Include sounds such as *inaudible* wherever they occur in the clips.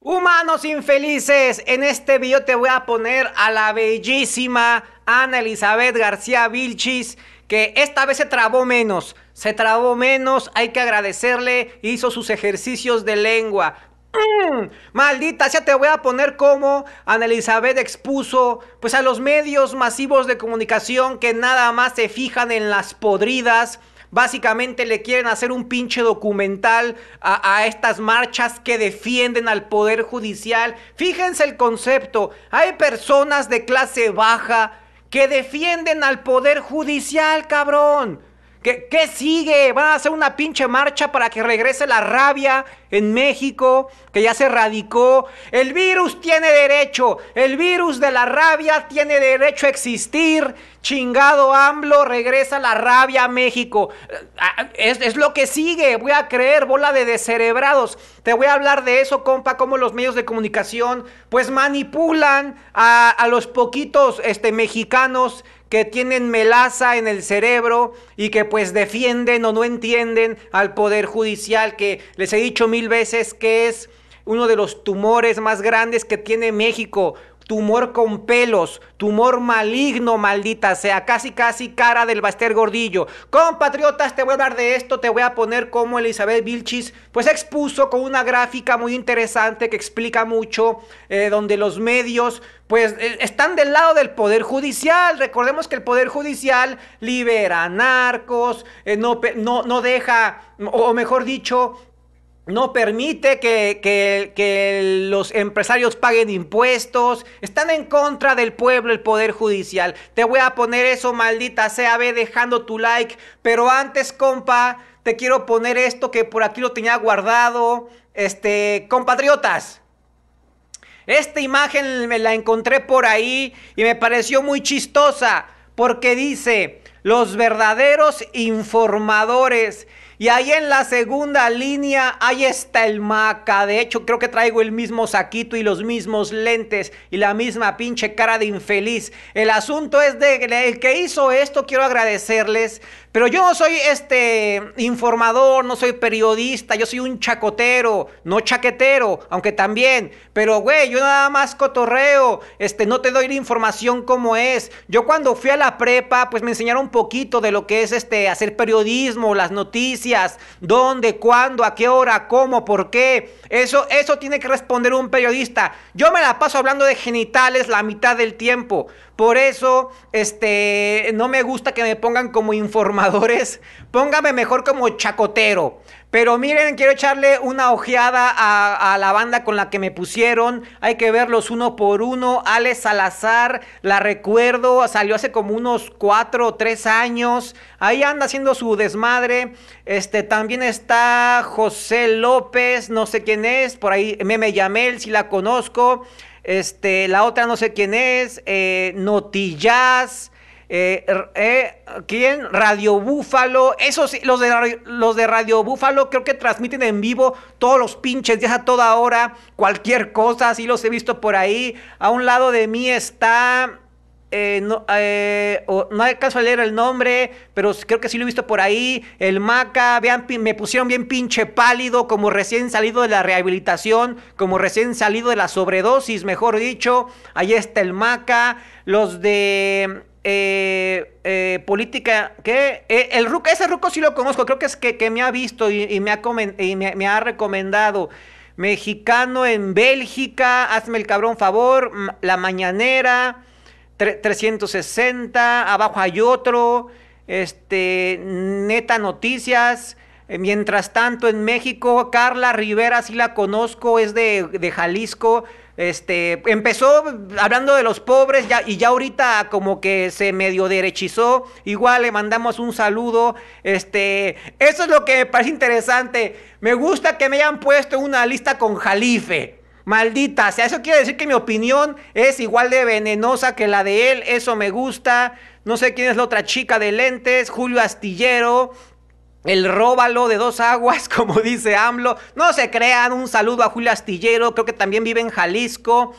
Humanos infelices, en este video te voy a poner a la bellísima Ana Elizabeth García Vilchis, que esta vez se trabó menos, se trabó menos, hay que agradecerle, hizo sus ejercicios de lengua. Mm, maldita Ya te voy a poner como Ana Elizabeth expuso pues a los medios masivos de comunicación que nada más se fijan en las podridas Básicamente le quieren hacer un pinche documental a, estas marchas que defienden al Poder Judicial. Fíjense el concepto. Hay personas de clase baja que defienden al Poder Judicial, cabrón. ¿Qué, sigue? ¿Van a hacer una pinche marcha para que regrese la rabia en México, que ya se erradicó? El virus tiene derecho, el virus de la rabia tiene derecho a existir. Chingado AMLO, regresa la rabia a México. Eh, ah, es, lo que sigue, voy a creer, bola de descerebrados. Te voy a hablar de eso, compa, cómo los medios de comunicación pues manipulan a, a los poquitos este, mexicanos que tienen melaza en el cerebro y que pues defienden o no entienden al Poder Judicial, que les he dicho mil veces que es uno de los tumores más grandes que tiene México, tumor con pelos, tumor maligno, maldita sea, casi casi cara del Baster Gordillo. Compatriotas, te voy a hablar de esto, te voy a poner como Elizabeth Vilchis pues expuso con una gráfica muy interesante que explica mucho, eh, donde los medios pues eh, están del lado del Poder Judicial. Recordemos que el Poder Judicial libera narcos, eh, no, no, no deja, o mejor dicho, no permite que, los empresarios paguen impuestos, están en contra del pueblo, el poder judicial. Te voy a poner eso, maldita sea, dejando tu like, pero antes, compa, te quiero poner esto que por aquí lo tenía guardado. Este, compatriotas, esta imagen me la encontré por ahí y me pareció muy chistosa porque dice, los verdaderos informadores y ahí en la segunda línea, ahí está el Maca. De hecho, creo que traigo el mismo saquito y los mismos lentes y la misma pinche cara de infeliz. El asunto es de el que hizo esto, quiero agradecerles. Pero yo no soy este informador, no soy periodista, yo soy un chacotero, no chaquetero, aunque también. Pero güey, yo nada más cotorreo, este, no te doy la información como es. Yo cuando fui a la prepa, pues me enseñaron un poquito de lo que es este hacer periodismo, las noticias, dónde, cuándo, a qué hora, cómo, por qué. Eso, eso tiene que responder un periodista. Yo me la paso hablando de genitales la mitad del tiempo. Por eso, este, no me gusta que me pongan como informadores. *laughs* Póngame mejor como chacotero. Pero miren, quiero echarle una ojeada a, la banda con la que me pusieron. Hay que verlos uno por uno. Ale Salazar, la recuerdo, salió hace como unos cuatro o tres años. Ahí anda haciendo su desmadre. Este, también está José López, no sé quién es, por ahí Meme Yamel, si la conozco. Este, la otra no sé quién es, eh, eh, eh ¿quién? Radio Búfalo, esos, los de, los de Radio Búfalo creo que transmiten en vivo todos los pinches días a toda hora, cualquier cosa, sí los he visto por ahí. A un lado de mí está eh, no, eh, no leer el nombre, pero creo que sí lo he visto por ahí. El Maca, vean, me pusieron bien pinche pálido, como recién salido de la rehabilitación, como recién salido de la sobredosis, mejor dicho. Ahí está el Maca, los de eh, eh, política, ¿qué? el ese Ruco sí lo conozco, creo que es que, me ha visto y, me, ha y me ha recomendado mexicano en Bélgica, hazme el cabrón favor, La Mañanera, 360, abajo hay otro, este, Neta Noticias. Eh, mientras tanto, en México, Carla Rivera, si la conozco, es de, Jalisco. Este, empezó hablando de los pobres ya, y ya ahorita como que se medio derechizó. Igual le mandamos un saludo. Este, eso es lo que me parece interesante. Me gusta que me hayan puesto una lista con Jalife. Maldita sea, eso quiere decir que mi opinión es igual de venenosa que la de él, eso me gusta. No sé quién es la otra chica de lentes, Julio Astillero, el róbalo de dos aguas, *laughs* como dice AMLO. No se crean, un saludo a Julio Astillero, creo que también vive en Jalisco.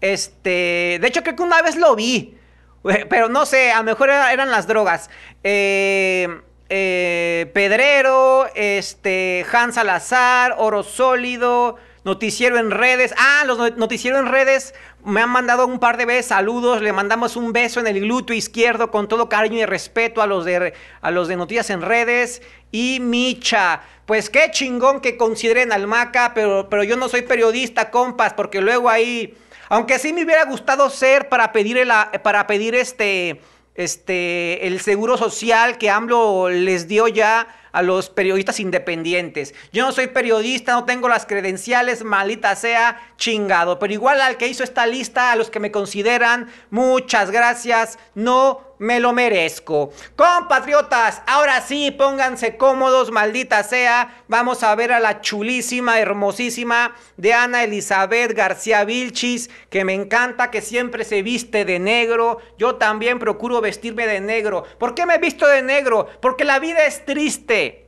Este, de hecho creo que una vez lo vi, *laughs* pero no sé, a lo mejor eran las drogas. Eh, eh, Pedrero, este, Hans Salazar, Oro Sólido, Noticiero en redes. Ah, los noticiero en redes me han mandado un par de veces saludos. Le mandamos un beso en el glúteo izquierdo con todo cariño y respeto a los de, a los de Noticias en redes. Y Micha, pues qué chingón que consideren al Maca, pero, pero yo no soy periodista, compas, porque luego ahí, aunque sí me hubiera gustado ser para pedir, el, para pedir este, este, el seguro social que AMLO les dio ya a los periodistas independientes. Yo no soy periodista, no tengo las credenciales, malita sea, chingado. Pero igual al que hizo esta lista, a los que me consideran, muchas gracias. No me lo merezco. Compatriotas, ahora sí, pónganse cómodos, maldita sea. Vamos a ver a la chulísima, hermosísima de Ana Elizabeth García Vilchis, que me encanta, que siempre se viste de negro. Yo también procuro vestirme de negro. ¿Por qué me visto de negro? Porque la vida es triste.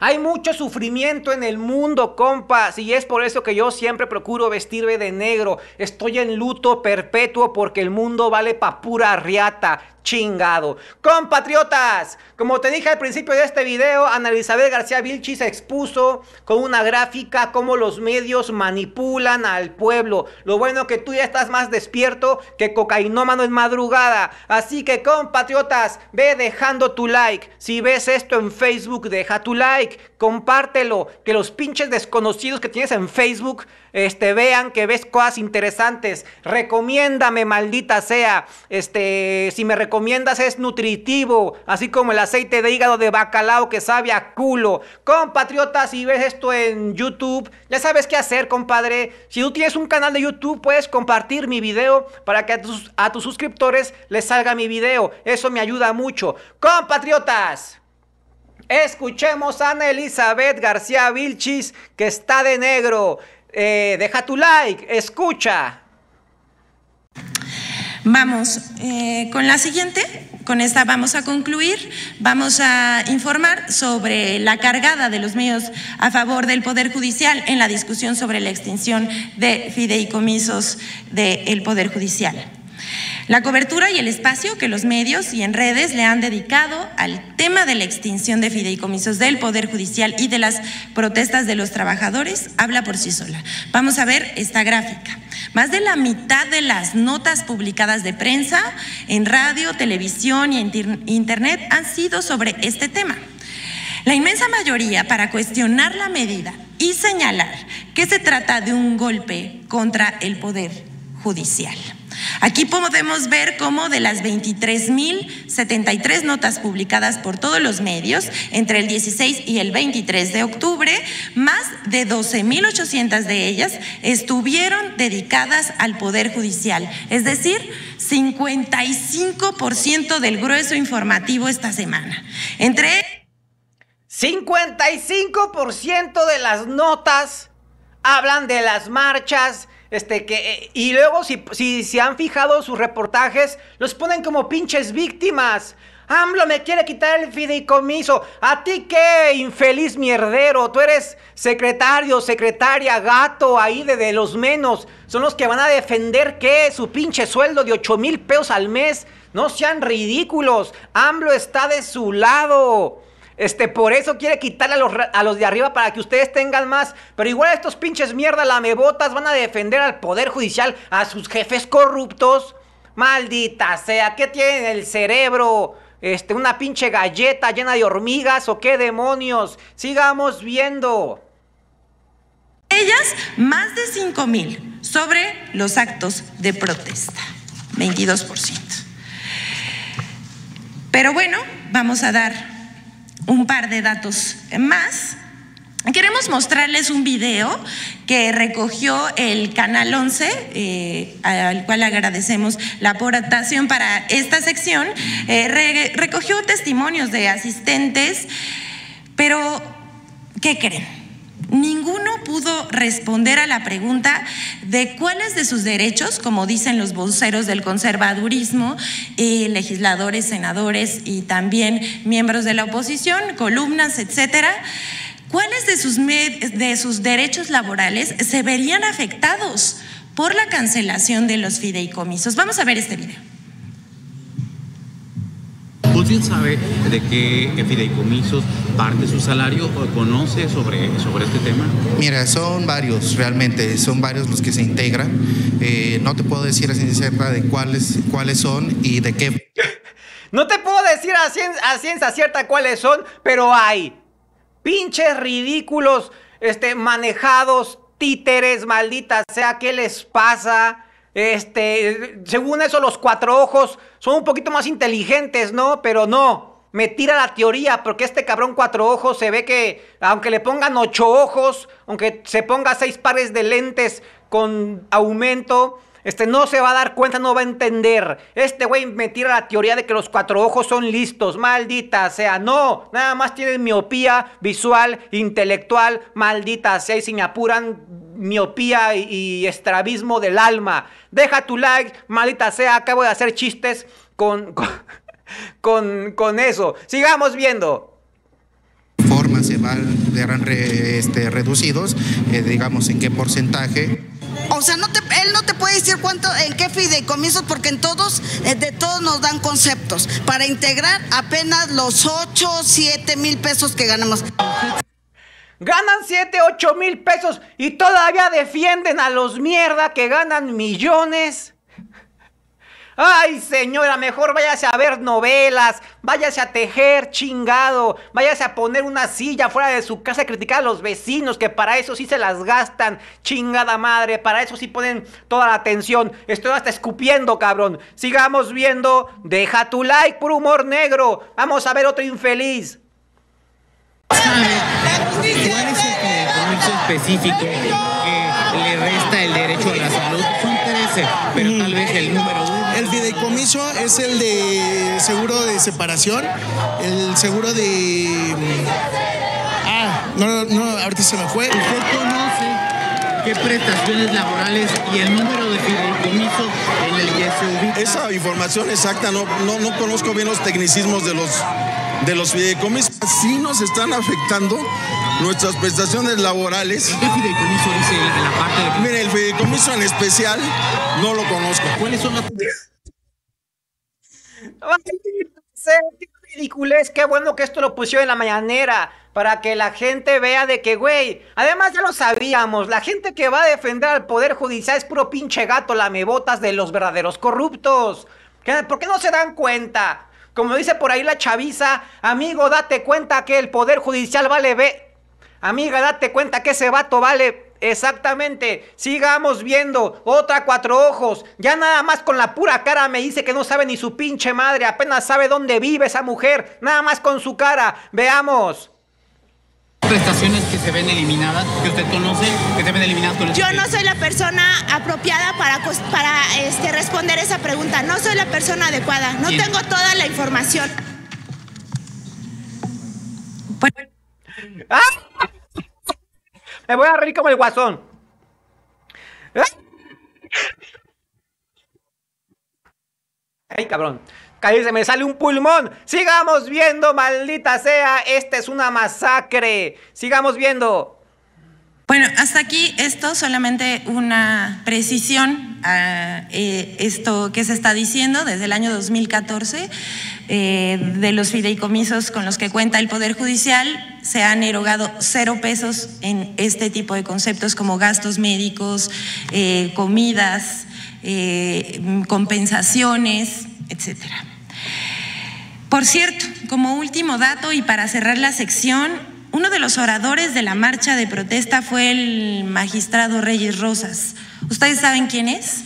Hay mucho sufrimiento en el mundo, compas, y es por eso que yo siempre procuro vestirme de negro. Estoy en luto perpetuo porque el mundo vale pa' pura riata. Chingado. Compatriotas, como te dije al principio de este video, Ana Elizabeth García Vilchi se expuso con una gráfica cómo los medios manipulan al pueblo. Lo bueno que tú ya estás más despierto que cocainómano en madrugada. Así que, compatriotas, ve dejando tu like. Si ves esto en Facebook, deja tu like compártelo, que los pinches desconocidos que tienes en Facebook este, vean que ves cosas interesantes. Recomiéndame, maldita sea. Este, si me recomiendas es nutritivo, así como el aceite de hígado de bacalao que sabe a culo. Compatriotas, si ves esto en YouTube, ya sabes qué hacer, compadre. Si tú tienes un canal de YouTube, puedes compartir mi video para que a tus, a tus suscriptores les salga mi video. Eso me ayuda mucho. Compatriotas. Escuchemos a Ana Elizabeth García Vilchis, que está de negro. Eh, deja tu like, escucha. Vamos, eh, con la siguiente, con esta vamos a concluir, vamos a informar sobre la cargada de los medios a favor del Poder Judicial en la discusión sobre la extinción de fideicomisos del Poder Judicial. La cobertura y el espacio que los medios y en redes le han dedicado al tema de la extinción de fideicomisos del Poder Judicial y de las protestas de los trabajadores habla por sí sola. Vamos a ver esta gráfica. Más de la mitad de las notas publicadas de prensa en radio, televisión y en internet han sido sobre este tema. La inmensa mayoría para cuestionar la medida y señalar que se trata de un golpe contra el poder judicial. Aquí podemos ver cómo de las 23.073 notas publicadas por todos los medios entre el 16 y el 23 de octubre, más de 12.800 de ellas estuvieron dedicadas al Poder Judicial, es decir, 55% del grueso informativo esta semana. Entre 55% de las notas hablan de las marchas este que. Eh, y luego, si, se han fijado sus reportajes, los ponen como pinches víctimas. AMLO me quiere quitar el fideicomiso. ¿A ti qué, infeliz mierdero? Tú eres secretario, secretaria, gato ahí de, los menos. Son los que van a defender que su pinche sueldo de 8 mil pesos al mes. No sean ridículos. AMLO está de su lado. Este, por eso quiere quitarle a los, de arriba para que ustedes tengan más. Pero igual estos pinches mierda lamebotas van a defender al Poder Judicial, a sus jefes corruptos. Maldita sea, ¿qué tienen el cerebro? Este, una pinche galleta llena de hormigas o qué demonios. Sigamos viendo. Ellas, más de 5 mil sobre los actos de protesta, 22%. Pero bueno, vamos a dar un par de datos más. Queremos mostrarles un video que recogió el Canal 11, eh, al cual agradecemos la aportación para esta sección. Eh, recogió testimonios de asistentes, pero ¿qué creen? ninguno pudo responder a la pregunta de cuáles de sus derechos, como dicen los voceros del conservadurismo, eh, legisladores, senadores y también miembros de la oposición, columnas, etcétera, cuáles de sus, de sus derechos laborales se verían afectados por la cancelación de los fideicomisos. Vamos a ver este video. ¿Quién sabe de qué fideicomisos parte su salario o conoce sobre, sobre este tema? Mira, son varios realmente, son varios los que se integran. Eh, no te puedo decir a ciencia cierta de cuáles, cuáles son y de qué. *laughs* no te puedo decir a, ciencia cierta cuáles son, pero hay pinches ridículos este, manejados, títeres, maldita sea, ¿qué les pasa? Este, según eso, los cuatro ojos son un poquito más inteligentes, ¿no? Pero no. Me tira la teoría, porque este cabrón cuatro ojos se ve que, aunque le pongan ocho ojos, aunque se ponga seis pares de lentes con aumento, este no se va a dar cuenta, no va a entender. Este güey me tira la teoría de que los cuatro ojos son listos. Maldita sea, no. Nada más tienen miopía visual, intelectual. Maldita sea, y si me apuran, miopía y, estrabismo del alma. Deja tu like, maldita sea, acabo de hacer chistes con, *laughs* con, con, eso. Sigamos viendo Formas, se van re, este, reducidos, eh, digamos en qué porcentaje. O sea, no él no te puede decir cuánto, en qué fideicomisos, porque en todos, eh, de todos nos dan conceptos. Para integrar apenas los 8, 7 mil pesos que ganamos ganan 7, 8 mil pesos y todavía defienden a los mierda que ganan millones. Ay, señora, mejor váyase a ver novelas, váyase a tejer chingado, váyase a poner una silla fuera de su casa a criticar a los vecinos, que para eso sí se las gastan, chingada madre, para eso sí ponen toda la atención. Estoy hasta escupiendo, cabrón. Sigamos viendo, deja tu like por humor negro. Vamos a ver otro infeliz cuál es el fideicomiso específico que le resta el derecho a la salud? Son 13, pero tal vez el número uno. El fideicomiso es el de seguro de separación, el seguro de. Ah, no, no, ahorita se me fue. ¿Usted conoce qué prestaciones laborales y el número de fideicomiso en el que se Esa información exacta, no, no, no conozco bien los tecnicismos de los de los fideicomisos. Sí nos están afectando nuestras prestaciones laborales. ¿Qué fideicomiso dice la parte de... Mire, el fideicomiso en especial no lo conozco. ¿Cuáles son las... qué ridiculez, qué bueno que esto lo pusieron en la mañanera, para que la gente vea de que, güey, además ya lo sabíamos, la gente que va a defender al Poder Judicial es puro pinche gato lamebotas de los verdaderos corruptos. ¿Por qué no se dan cuenta? Como dice por ahí la chaviza, amigo, date cuenta que el Poder Judicial vale ve... Amiga, date cuenta que ese vato vale Exactamente, sigamos viendo otra cuatro ojos. Ya nada más con la pura cara me dice que no sabe ni su pinche madre, apenas sabe dónde vive esa mujer, nada más con su cara. Veamos prestaciones que se ven eliminadas, que usted conoce, que se ven eliminadas Yo este no soy la persona apropiada para, para este, responder esa pregunta. No soy la persona adecuada. No tengo toda la información. ¡Ah! Me voy a reír como el guasón. ¡Ah! Ay, cabrón. Casi se me sale un pulmón. Sigamos viendo, maldita sea. Esta es una masacre. Sigamos viendo. Bueno, hasta aquí esto, solamente una precisión a eh, esto que se está diciendo desde el año 2014 eh, de los fideicomisos con los que cuenta el Poder Judicial. Se han erogado cero pesos en este tipo de conceptos como gastos médicos, eh, comidas, compensaciones, etcétera. Por cierto, como último dato y para cerrar la sección, uno de los oradores de la marcha de protesta fue el magistrado Reyes Rosas. ¿Ustedes saben quién es?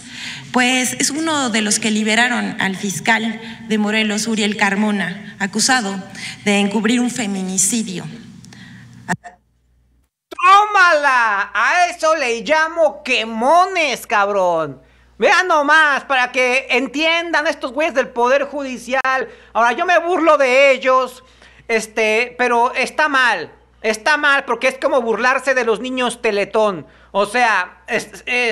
Pues es uno de los que liberaron al fiscal de Morelos, Uriel Carmona, acusado de encubrir un feminicidio. ¡Tómala! A eso le llamo quemones, cabrón. Vean nomás, para que entiendan estos güeyes del Poder Judicial. Ahora, yo me burlo de ellos, este, pero está mal. Está mal porque es como burlarse de los niños teletón. O sea,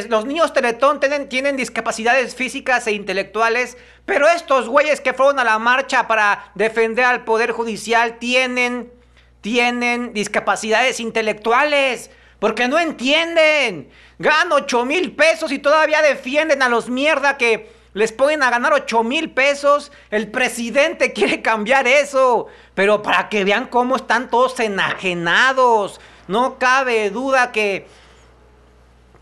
los niños teletón tienen, tienen, discapacidades físicas e intelectuales, pero estos güeyes que fueron a la marcha para defender al Poder Judicial tienen, tienen discapacidades intelectuales porque no entienden. Ganan 8 mil pesos y todavía defienden a los mierda que les ponen a ganar 8 mil pesos. El presidente *laughs* quiere cambiar eso. Pero para que vean cómo están todos enajenados. No cabe duda que,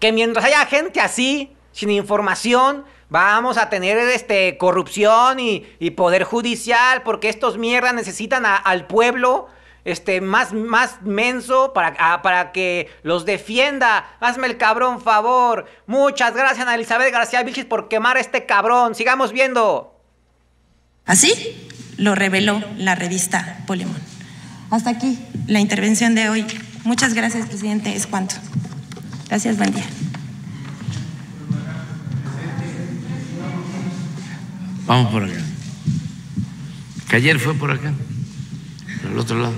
que mientras haya gente así, sin información, vamos a tener este, corrupción y, poder judicial. Porque estos mierda necesitan al pueblo este, más, más menso para, ah, para que los defienda. Hazme el cabrón favor. Muchas gracias, Ana Elizabeth García Vilches por quemar a este cabrón. Sigamos viendo. Así ¿Ah, lo reveló la revista Polemón. Hasta aquí la intervención de hoy. Muchas gracias, presidente. Es cuanto. Gracias, buen día. Vamos por acá. Que ayer fue por acá, por el otro lado.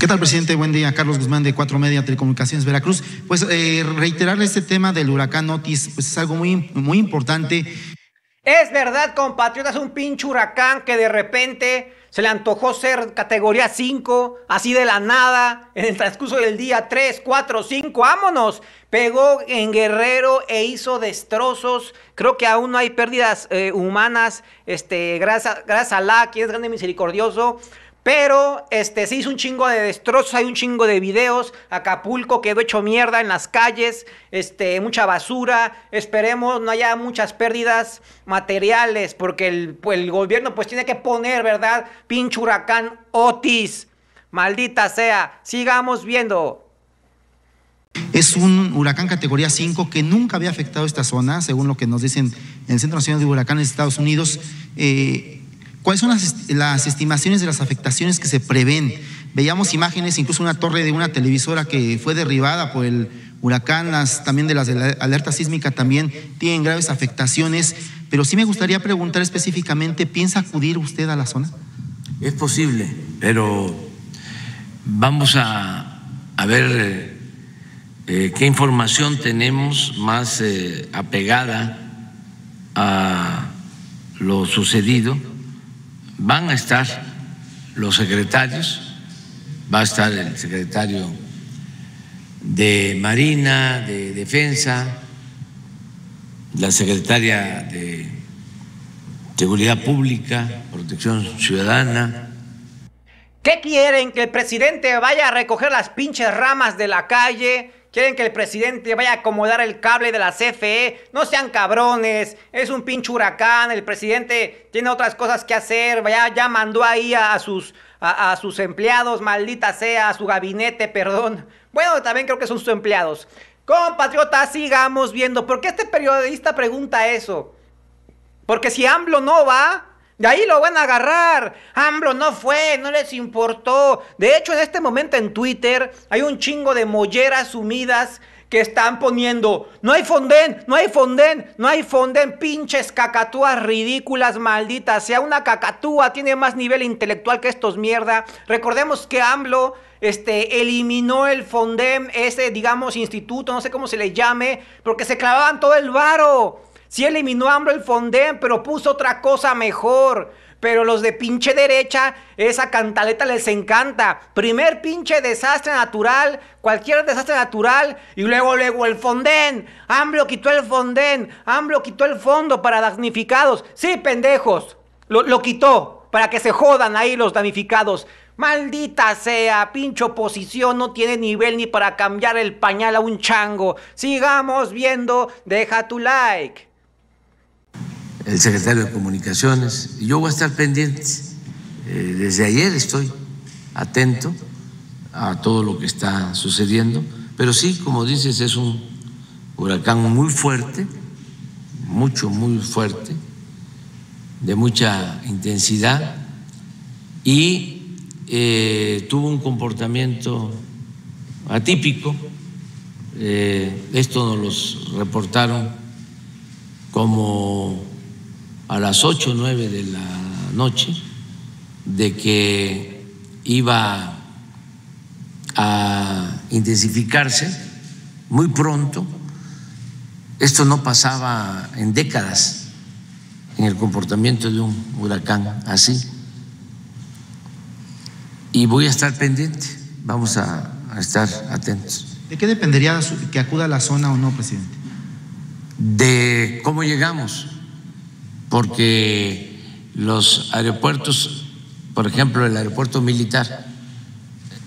¿Qué tal, presidente? Buen día. Carlos Guzmán de Cuatro Media Telecomunicaciones Veracruz. Pues eh, reiterarle este tema del huracán Otis, pues es algo muy, muy importante. Es verdad, compatriotas, un pinche huracán que de repente se le antojó ser categoría 5, así de la nada, en el transcurso del día 3, 4, 5, vámonos. Pegó en Guerrero e hizo destrozos. Creo que aún no hay pérdidas eh, humanas. Este, gracias, gracias a la, que es grande y misericordioso. Pero este, se hizo un chingo de destrozos, hay un chingo de videos. Acapulco quedó hecho mierda en las calles, este, mucha basura. Esperemos no haya muchas pérdidas materiales, porque el, gobierno pues tiene que poner, ¿verdad? Pinche huracán Otis. Maldita sea, sigamos viendo. Es un huracán categoría 5 que nunca había afectado esta zona, según lo que nos dicen en el Centro Nacional de Huracanes de Estados Unidos. Eh, ¿Cuáles son las, estimaciones de las afectaciones que se prevén? Veíamos imágenes, incluso una torre de una televisora que fue derribada por el huracán, las, también de las de la alerta sísmica también tienen graves afectaciones, pero sí me gustaría preguntar específicamente, ¿piensa acudir usted a la zona? Es posible, pero vamos a, ver eh, eh, qué información tenemos más eh, apegada a lo sucedido van a estar los secretarios, va a estar el secretario de Marina, de Defensa, la secretaria de Seguridad Pública, Protección Ciudadana. ¿Qué quieren? ¿Que el presidente vaya a recoger las pinches ramas de la calle? Quieren que el presidente vaya a acomodar el cable de la CFE. No sean cabrones. Es un pinche huracán. El presidente tiene otras cosas que hacer. Vaya, ya mandó ahí a, sus, a, sus empleados, maldita sea, a su gabinete, *laughs* perdón. Bueno, también creo que son sus empleados. Compatriotas, sigamos viendo. ¿Por qué este periodista pregunta eso? Porque si AMLO no va, de ahí lo van a agarrar. AMLO no fue, no les importó. De hecho, en este momento en Twitter hay un chingo de molleras sumidas que están poniendo, no hay Fonden, no hay Fonden, no hay Fonden, pinches cacatúas ridículas, malditas. Sea una cacatúa, tiene más nivel intelectual que estos mierda. Recordemos que AMLO este, eliminó el Fonden, ese, digamos, instituto, no sé cómo se le llame, porque se clavaban todo el varo. Sí eliminó Ambro el Fonden, pero puso otra cosa mejor. Pero los de pinche derecha, esa cantaleta les encanta. Primer pinche desastre natural, cualquier desastre natural, y luego, luego el Fonden. Ambro quitó el fondén, Ambro quitó el fondo para damnificados. Sí, pendejos, lo, quitó para que se jodan ahí los damnificados. Maldita sea, pincho oposición, no tiene nivel ni para cambiar el pañal a un chango. Sigamos viendo, deja tu like el secretario de Comunicaciones, yo voy a estar pendiente. Eh, desde ayer estoy atento a todo lo que está sucediendo, pero sí, como dices, es un huracán muy fuerte, mucho, muy fuerte, de mucha intensidad, y eh, tuvo un comportamiento atípico. Eh, esto nos los reportaron como a las 8 o 9 de la noche de que iba a intensificarse muy pronto. Esto no pasaba en décadas en el comportamiento de un huracán así. Y voy a estar pendiente, vamos a, estar atentos. ¿De qué dependería que acuda a la zona o no, presidente? De cómo llegamos porque los aeropuertos, por ejemplo, el aeropuerto militar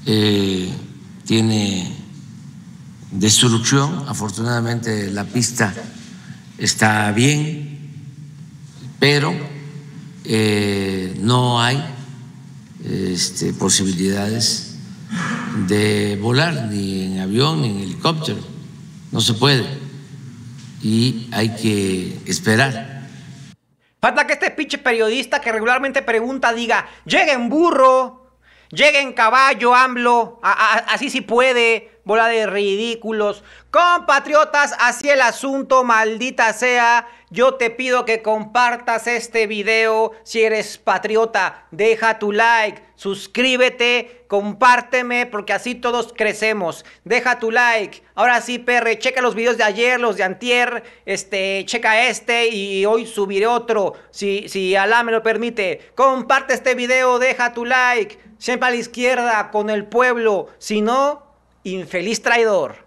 eh, tiene destrucción, afortunadamente la pista está bien, pero eh, no hay este, posibilidades de volar ni en avión ni en helicóptero, no se puede y hay que esperar Falta que este pinche periodista que regularmente pregunta diga, llegue en burro, llegue en caballo, AMLO, así si puede, bola de ridículos. Compatriotas, así el asunto, maldita sea. Yo te pido que compartas este video si eres patriota. Deja tu like, suscríbete, compárteme, porque así todos crecemos. Deja tu like. Ahora sí, perre, checa los videos de ayer, los de antier, este, checa este y hoy subiré otro, si, si Alá me lo permite. Comparte este video, deja tu like. Siempre a la izquierda, con el pueblo. Si no, infeliz traidor.